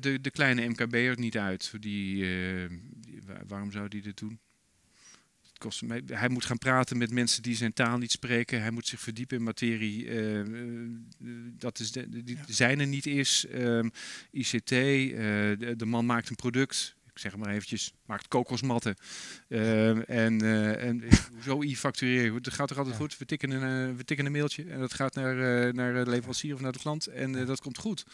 de, de kleine er niet uit. Die, eh, waarom zou die dit doen? Het kost hem, hij moet gaan praten met mensen die zijn taal niet spreken. Hij moet zich verdiepen in materie eh, eh, dat is de, die zijn er niet is. Ehm, ICT, de, man maakt een product. Ik zeg maar eventjes, maakt kokosmatten. Ehm, en, en hoezo e-factureren? Dat gaat toch altijd goed? We tikken, een, we tikken een mailtje en dat gaat naar, naar de leverancier of naar de klant. En dat komt goed.